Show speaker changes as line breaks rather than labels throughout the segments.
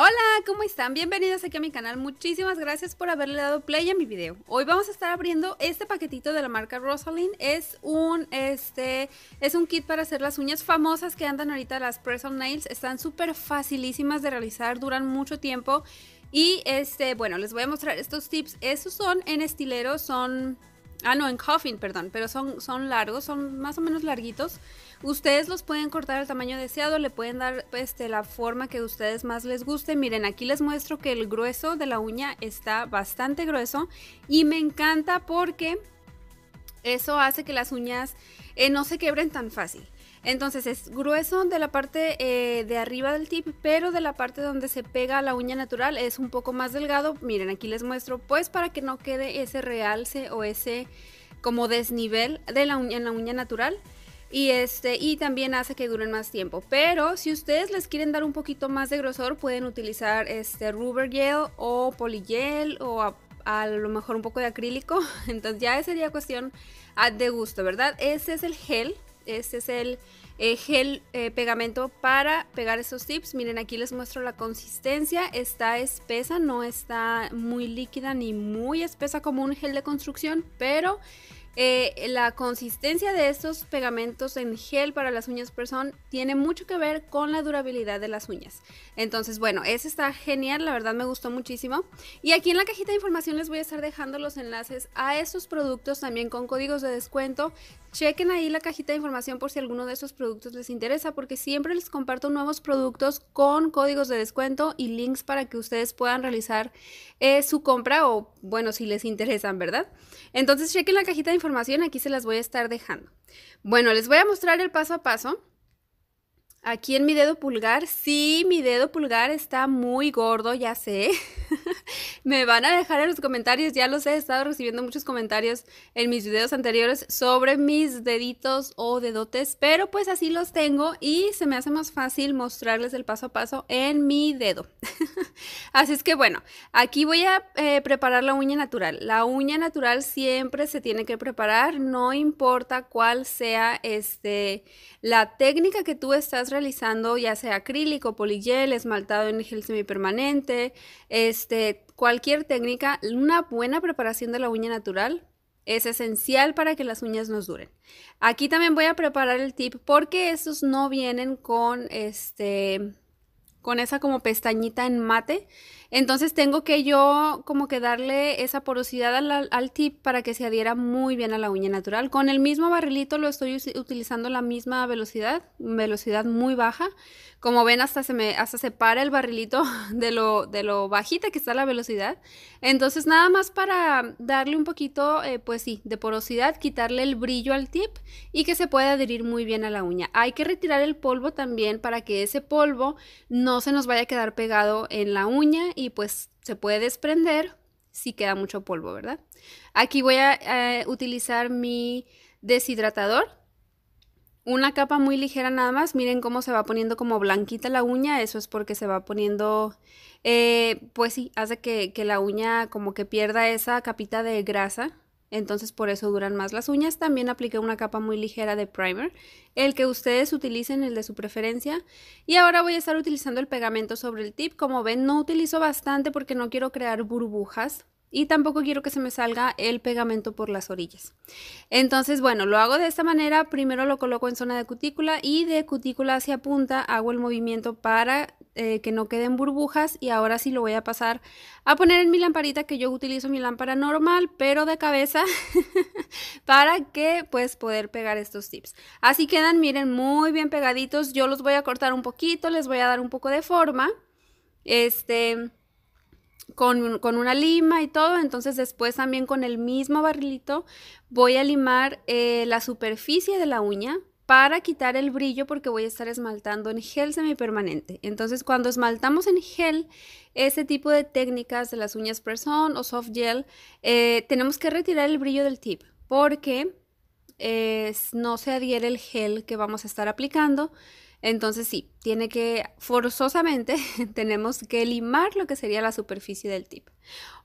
Hola, ¿cómo están? Bienvenidos aquí a mi canal. Muchísimas gracias por haberle dado play a mi video. Hoy vamos a estar abriendo este paquetito de la marca Rosalind. Es un, este, es un kit para hacer las uñas famosas que andan ahorita las press nails. Están súper facilísimas de realizar, duran mucho tiempo. Y este, bueno, les voy a mostrar estos tips. Esos son en estilero, son Ah, no, en coffin, perdón, pero son, son largos, son más o menos larguitos. Ustedes los pueden cortar al tamaño deseado, le pueden dar este, la forma que ustedes más les guste. Miren, aquí les muestro que el grueso de la uña está bastante grueso y me encanta porque eso hace que las uñas eh, no se quebren tan fácil. Entonces es grueso de la parte eh, de arriba del tip, pero de la parte donde se pega la uña natural es un poco más delgado. Miren, aquí les muestro, pues para que no quede ese realce o ese como desnivel de la uña, en la uña natural. Y, este, y también hace que duren más tiempo. Pero si ustedes les quieren dar un poquito más de grosor, pueden utilizar este rubber gel o polygel o a, a lo mejor un poco de acrílico. Entonces ya sería cuestión ah, de gusto, ¿verdad? Ese es el gel este es el eh, gel eh, pegamento para pegar esos tips. Miren, aquí les muestro la consistencia. Está espesa, no está muy líquida ni muy espesa como un gel de construcción, pero eh, la consistencia de estos pegamentos en gel para las uñas person tiene mucho que ver con la durabilidad de las uñas. Entonces, bueno, ese está genial, la verdad me gustó muchísimo. Y aquí en la cajita de información les voy a estar dejando los enlaces a estos productos también con códigos de descuento. Chequen ahí la cajita de información por si alguno de estos productos les interesa, porque siempre les comparto nuevos productos con códigos de descuento y links para que ustedes puedan realizar eh, su compra o, bueno, si les interesan, ¿verdad? Entonces chequen la cajita de información aquí se las voy a estar dejando. Bueno, les voy a mostrar el paso a paso. Aquí en mi dedo pulgar, sí, mi dedo pulgar está muy gordo, ya sé. me van a dejar en los comentarios, ya los he estado recibiendo muchos comentarios en mis videos anteriores sobre mis deditos o dedotes, pero pues así los tengo y se me hace más fácil mostrarles el paso a paso en mi dedo. así es que bueno, aquí voy a eh, preparar la uña natural. La uña natural siempre se tiene que preparar, no importa cuál sea este, la técnica que tú estás realizando, ya sea acrílico, poligel, esmaltado en gel semipermanente, es este, cualquier técnica, una buena preparación de la uña natural es esencial para que las uñas nos duren. Aquí también voy a preparar el tip porque estos no vienen con este con esa como pestañita en mate. Entonces tengo que yo como que darle esa porosidad al, tip para que se adhiera muy bien a la uña natural. Con el mismo barrilito lo estoy utilizando la misma velocidad, velocidad muy baja. Como ven hasta se me hasta para el barrilito de lo, de lo bajita que está la velocidad. Entonces nada más para darle un poquito, eh, pues sí, de porosidad, quitarle el brillo al tip y que se pueda adherir muy bien a la uña. Hay que retirar el polvo también para que ese polvo no se nos vaya a quedar pegado en la uña y pues se puede desprender si queda mucho polvo, ¿verdad? Aquí voy a utilizar mi deshidratador. Una capa muy ligera nada más. Miren cómo se va poniendo como blanquita la uña. Eso es porque se va poniendo, eh, pues sí, hace que, que la uña como que pierda esa capita de grasa entonces por eso duran más las uñas. También apliqué una capa muy ligera de primer, el que ustedes utilicen, el de su preferencia. Y ahora voy a estar utilizando el pegamento sobre el tip. Como ven, no utilizo bastante porque no quiero crear burbujas. Y tampoco quiero que se me salga el pegamento por las orillas. Entonces, bueno, lo hago de esta manera. Primero lo coloco en zona de cutícula y de cutícula hacia punta hago el movimiento para eh, que no queden burbujas y ahora sí lo voy a pasar a poner en mi lamparita que yo utilizo mi lámpara normal pero de cabeza para que pues poder pegar estos tips. Así quedan, miren, muy bien pegaditos. Yo los voy a cortar un poquito, les voy a dar un poco de forma. Este... Con, una lima y todo, entonces después también con el mismo barrilito voy a limar eh, la superficie de la uña para quitar el brillo porque voy a estar esmaltando en gel semipermanente. Entonces cuando esmaltamos en gel, ese tipo de técnicas de las uñas press o soft gel, eh, tenemos que retirar el brillo del tip porque eh, no se adhiere el gel que vamos a estar aplicando entonces sí, tiene que forzosamente tenemos que limar lo que sería la superficie del tip.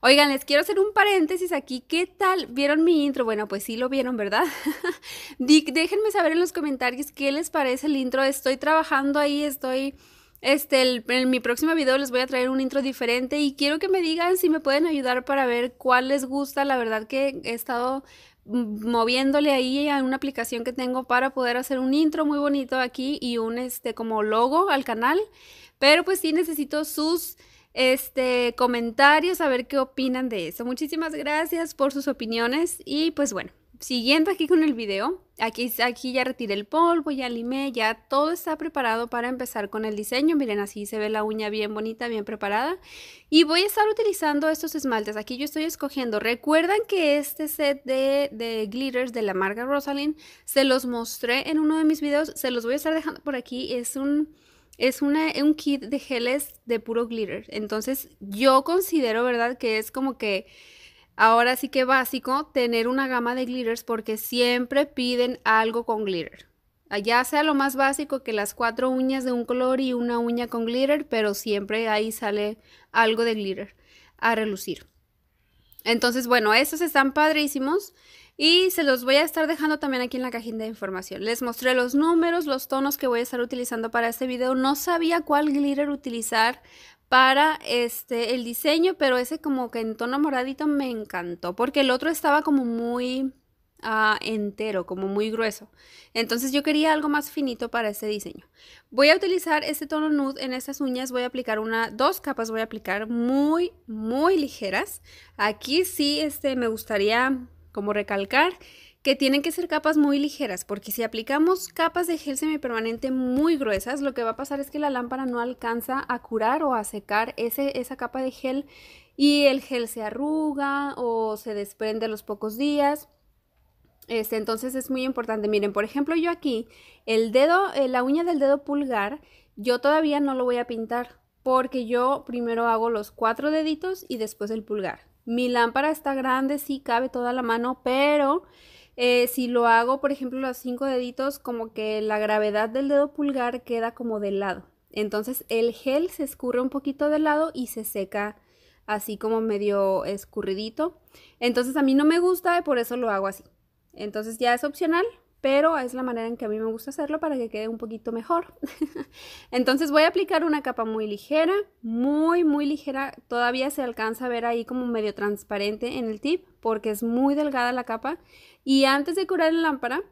Oigan, les quiero hacer un paréntesis aquí. ¿Qué tal? ¿Vieron mi intro? Bueno, pues sí lo vieron, ¿verdad? Déjenme saber en los comentarios qué les parece el intro. Estoy trabajando ahí, estoy... Este, en mi próximo video les voy a traer un intro diferente y quiero que me digan si me pueden ayudar para ver cuál les gusta. La verdad que he estado moviéndole ahí a una aplicación que tengo para poder hacer un intro muy bonito aquí y un este como logo al canal. Pero pues sí necesito sus este comentarios, a ver qué opinan de eso. Muchísimas gracias por sus opiniones y pues bueno, siguiendo aquí con el video, aquí, aquí ya retiré el polvo, ya limé, ya todo está preparado para empezar con el diseño. Miren, así se ve la uña bien bonita, bien preparada. Y voy a estar utilizando estos esmaltes. Aquí yo estoy escogiendo. Recuerdan que este set de, de glitters de la marca Rosalind se los mostré en uno de mis videos. Se los voy a estar dejando por aquí. Es un... Es una, un kit de geles de puro glitter. Entonces yo considero, ¿verdad? Que es como que Ahora sí que básico tener una gama de glitters porque siempre piden algo con glitter. Ah, ya sea lo más básico que las cuatro uñas de un color y una uña con glitter, pero siempre ahí sale algo de glitter a relucir. Entonces, bueno, estos están padrísimos y se los voy a estar dejando también aquí en la cajita de información. Les mostré los números, los tonos que voy a estar utilizando para este video. No sabía cuál glitter utilizar para este el diseño, pero ese como que en tono moradito me encantó, porque el otro estaba como muy ah, entero, como muy grueso. Entonces yo quería algo más finito para este diseño. Voy a utilizar este tono nude en estas uñas, voy a aplicar una, dos capas voy a aplicar muy, muy ligeras. Aquí sí este, me gustaría como recalcar que tienen que ser capas muy ligeras, porque si aplicamos capas de gel semipermanente muy gruesas, lo que va a pasar es que la lámpara no alcanza a curar o a secar ese, esa capa de gel y el gel se arruga o se desprende a los pocos días. Este, entonces es muy importante. Miren, por ejemplo, yo aquí, el dedo, eh, la uña del dedo pulgar, yo todavía no lo voy a pintar porque yo primero hago los cuatro deditos y después el pulgar. Mi lámpara está grande, sí cabe toda la mano, pero eh, si lo hago, por ejemplo, los cinco deditos, como que la gravedad del dedo pulgar queda como de lado. Entonces el gel se escurre un poquito de lado y se seca así como medio escurridito. Entonces a mí no me gusta y por eso lo hago así. Entonces ya es opcional, pero es la manera en que a mí me gusta hacerlo para que quede un poquito mejor. Entonces voy a aplicar una capa muy ligera, muy muy ligera, todavía se alcanza a ver ahí como medio transparente en el tip porque es muy delgada la capa y antes de curar la lámpara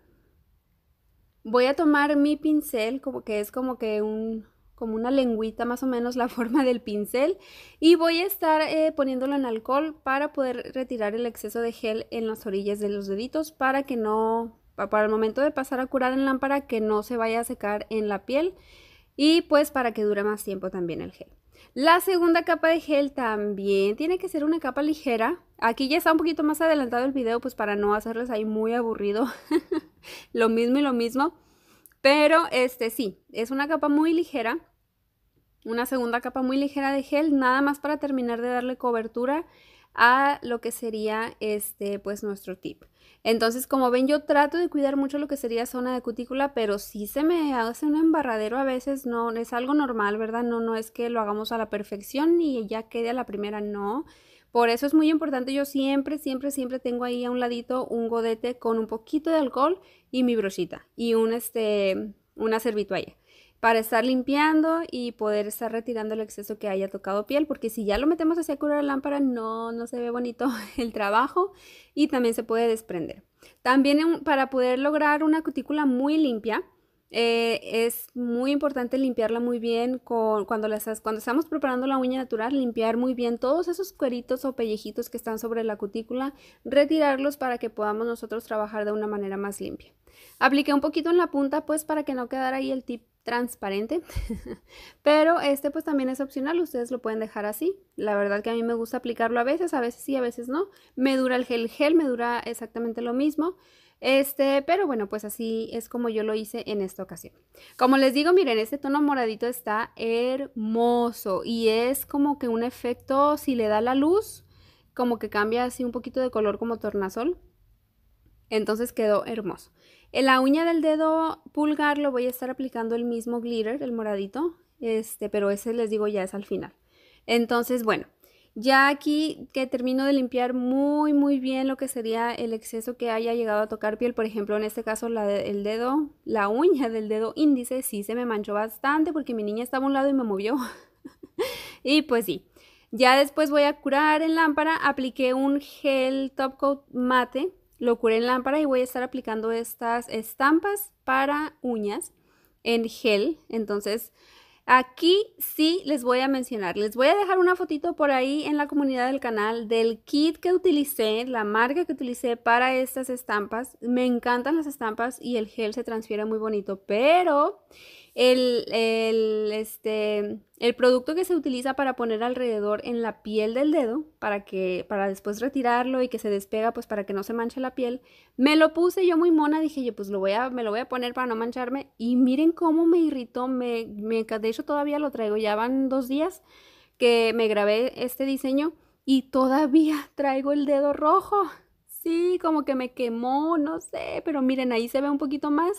voy a tomar mi pincel, como que es como que un como una lengüita más o menos la forma del pincel y voy a estar eh, poniéndolo en alcohol para poder retirar el exceso de gel en las orillas de los deditos para que no para el momento de pasar a curar en lámpara que no se vaya a secar en la piel y pues para que dure más tiempo también el gel. La segunda capa de gel también tiene que ser una capa ligera. Aquí ya está un poquito más adelantado el video pues para no hacerles ahí muy aburrido. lo mismo y lo mismo. Pero este sí, es una capa muy ligera. Una segunda capa muy ligera de gel, nada más para terminar de darle cobertura a lo que sería este pues nuestro tip. Entonces, como ven, yo trato de cuidar mucho lo que sería zona de cutícula, pero si se me hace un embarradero a veces, no es algo normal, ¿verdad? No no es que lo hagamos a la perfección y ya quede a la primera, no. Por eso es muy importante, yo siempre, siempre, siempre tengo ahí a un ladito un godete con un poquito de alcohol y mi brochita y un este una servitualla para estar limpiando y poder estar retirando el exceso que haya tocado piel, porque si ya lo metemos hacia curar la lámpara no, no se ve bonito el trabajo y también se puede desprender. También para poder lograr una cutícula muy limpia, eh, es muy importante limpiarla muy bien cuando, cuando estamos preparando la uña natural, limpiar muy bien todos esos cueritos o pellejitos que están sobre la cutícula, retirarlos para que podamos nosotros trabajar de una manera más limpia. Apliqué un poquito en la punta pues para que no quedara ahí el tip transparente, pero este pues también es opcional, ustedes lo pueden dejar así. La verdad que a mí me gusta aplicarlo a veces, a veces sí, a veces no. Me dura el gel gel, me dura exactamente lo mismo. Este, pero bueno, pues así es como yo lo hice en esta ocasión. Como les digo, miren, este tono moradito está hermoso y es como que un efecto, si le da la luz, como que cambia así un poquito de color como tornasol. Entonces quedó hermoso. En la uña del dedo pulgar lo voy a estar aplicando el mismo glitter, el moradito, este, pero ese les digo ya es al final. Entonces, bueno, ya aquí que termino de limpiar muy muy bien lo que sería el exceso que haya llegado a tocar piel, por ejemplo en este caso la el dedo, la uña del dedo índice sí se me manchó bastante porque mi niña estaba a un lado y me movió. y pues sí, ya después voy a curar en lámpara, apliqué un gel top coat mate lo curé en lámpara y voy a estar aplicando estas estampas para uñas en gel. Entonces, aquí sí les voy a mencionar. Les voy a dejar una fotito por ahí en la comunidad del canal del kit que utilicé, la marca que utilicé para estas estampas. Me encantan las estampas y el gel se transfiere muy bonito, pero el, este, el producto que se utiliza para poner alrededor en la piel del dedo, para, que, para después retirarlo y que se despega, pues para que no se manche la piel. Me lo puse yo muy mona, dije yo, pues lo voy a, me lo voy a poner para no mancharme. Y miren cómo me irritó, me, me, de hecho todavía lo traigo, ya van dos días que me grabé este diseño y todavía traigo el dedo rojo. Sí, como que me quemó, no sé, pero miren, ahí se ve un poquito más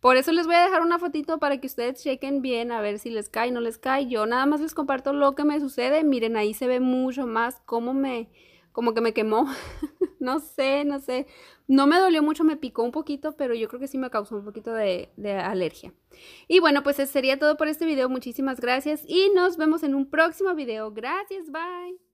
por eso les voy a dejar una fotito para que ustedes chequen bien a ver si les cae, o no les cae. Yo nada más les comparto lo que me sucede. Miren, ahí se ve mucho más cómo me, como que me quemó. no sé, no sé. No me dolió mucho, me picó un poquito, pero yo creo que sí me causó un poquito de, de alergia. Y bueno, pues eso sería todo por este video. Muchísimas gracias y nos vemos en un próximo video. Gracias, bye.